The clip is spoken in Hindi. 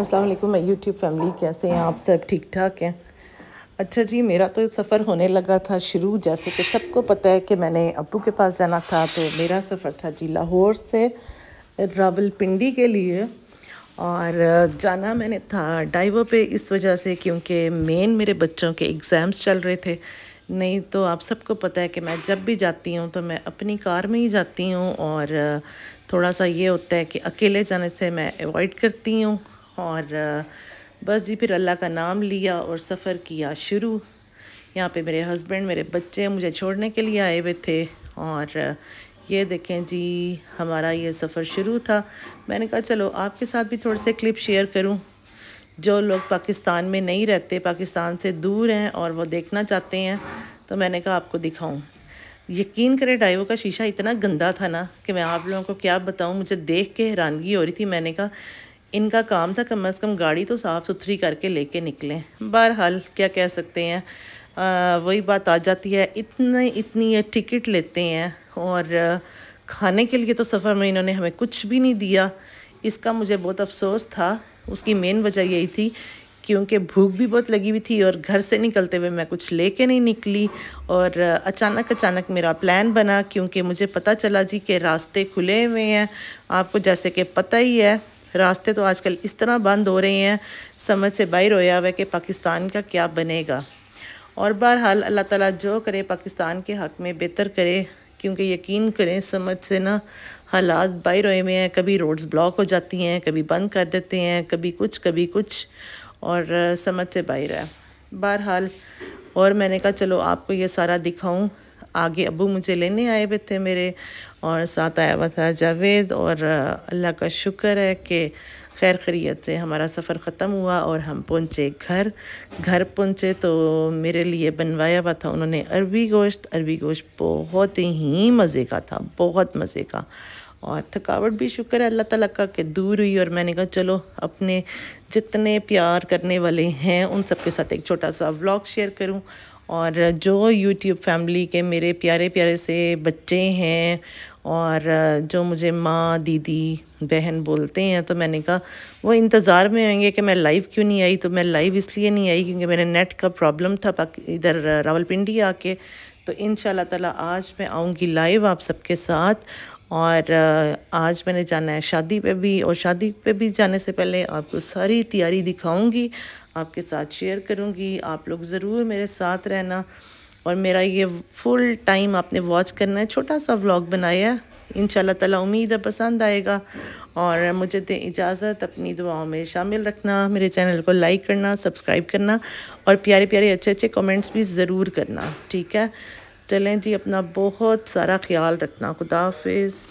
वालेकुम मैं यूट्यूब फैमिली कैसे हैं आप सब ठीक ठाक हैं अच्छा जी मेरा तो सफ़र होने लगा था शुरू जैसे कि सबको पता है कि मैंने अबू के पास जाना था तो मेरा सफ़र था जी लाहौर से रावलपिंडी के लिए और जाना मैंने था डाइवो पे इस वजह से क्योंकि मेन मेरे बच्चों के एग्ज़ाम्स चल रहे थे नहीं तो आप सबको पता है कि मैं जब भी जाती हूँ तो मैं अपनी कार में ही जाती हूँ और थोड़ा सा ये होता है कि अकेले जाने से मैं अवॉइड करती हूँ और बस जी फिर अल्लाह का नाम लिया और सफ़र किया शुरू यहाँ पे मेरे हस्बैंड मेरे बच्चे मुझे छोड़ने के लिए आए हुए थे और ये देखें जी हमारा ये सफ़र शुरू था मैंने कहा चलो आपके साथ भी थोड़े से क्लिप शेयर करूँ जो लोग पाकिस्तान में नहीं रहते पाकिस्तान से दूर हैं और वो देखना चाहते हैं तो मैंने कहा आपको दिखाऊँ यकीन करें डाइवो का शीशा इतना गंदा था ना कि मैं आप लोगों को क्या बताऊँ मुझे देख के हैरानगी हो रही थी मैंने कहा इनका काम था कम अज़ कम गाड़ी तो साफ़ सुथरी करके लेके निकलें बहरहाल क्या कह सकते हैं वही बात आ जाती है इतने इतनी टिकट लेते हैं और खाने के लिए तो सफ़र में इन्होंने हमें कुछ भी नहीं दिया इसका मुझे बहुत अफसोस था उसकी मेन वजह यही थी क्योंकि भूख भी बहुत लगी हुई थी और घर से निकलते हुए मैं कुछ लेके नहीं निकली और अचानक अचानक मेरा प्लान बना क्योंकि मुझे पता चला जी कि रास्ते खुले हुए हैं आपको जैसे कि पता ही है रास्ते तो आजकल इस तरह बंद हो रहे हैं समझ से बाहर होया हुआ है कि पाकिस्तान का क्या बनेगा और बहरहाल अल्लाह ताला जो करे पाकिस्तान के हक़ में बेहतर करे क्योंकि यकीन करें समझ से ना हालात बाहर होए हुए हैं कभी रोड्स ब्लॉक हो जाती हैं कभी बंद कर देते हैं कभी कुछ कभी कुछ और समझ से बाहर है बहरहाल और मैंने कहा चलो आपको ये सारा दिखाऊं आगे अबू मुझे लेने आए हुए थे मेरे और साथ आया हुआ था जावेद और अल्लाह का शुक्र है कि खैर खरीत से हमारा सफ़र ख़त्म हुआ और हम पहुँचे घर घर पहुँचे तो मेरे लिए बनवाया हुआ था उन्होंने अरबी गोश्त अरबी गोश्त बहुत ही मज़े का था बहुत मज़े का और थकावट भी शुक्र है अल्लाह ताला का कि दूर हुई और मैंने कहा चलो अपने जितने प्यार करने वाले हैं उन सब के साथ एक छोटा सा व्लॉग शेयर करूं और जो यूट्यूब फैमिली के मेरे प्यारे प्यारे से बच्चे हैं और जो मुझे माँ दीदी बहन बोलते हैं तो मैंने कहा वो इंतज़ार में होंगे कि मैं लाइव क्यों नहीं आई तो मैं लाइव इसलिए नहीं आई क्योंकि मेरे नेट का प्रॉब्लम था इधर रावलपिंडी आके तो इन ताला आज मैं आऊँगी लाइव आप सबके साथ और आज मैंने जाना है शादी पे भी और शादी पे भी जाने से पहले आपको सारी तैयारी दिखाऊंगी आपके साथ शेयर करूँगी आप लोग ज़रूर मेरे साथ रहना और मेरा ये फुल टाइम आपने वॉच करना है छोटा सा व्लॉग बनाया इन ताला उम्मीद है पसंद आएगा और मुझे दें इजाज़त अपनी दुआओं में शामिल रखना मेरे चैनल को लाइक करना सब्सक्राइब करना और प्यारे प्यारे अच्छे अच्छे कमेंट्स भी ज़रूर करना ठीक है चलें जी अपना बहुत सारा ख्याल रखना खुदा हाफिज़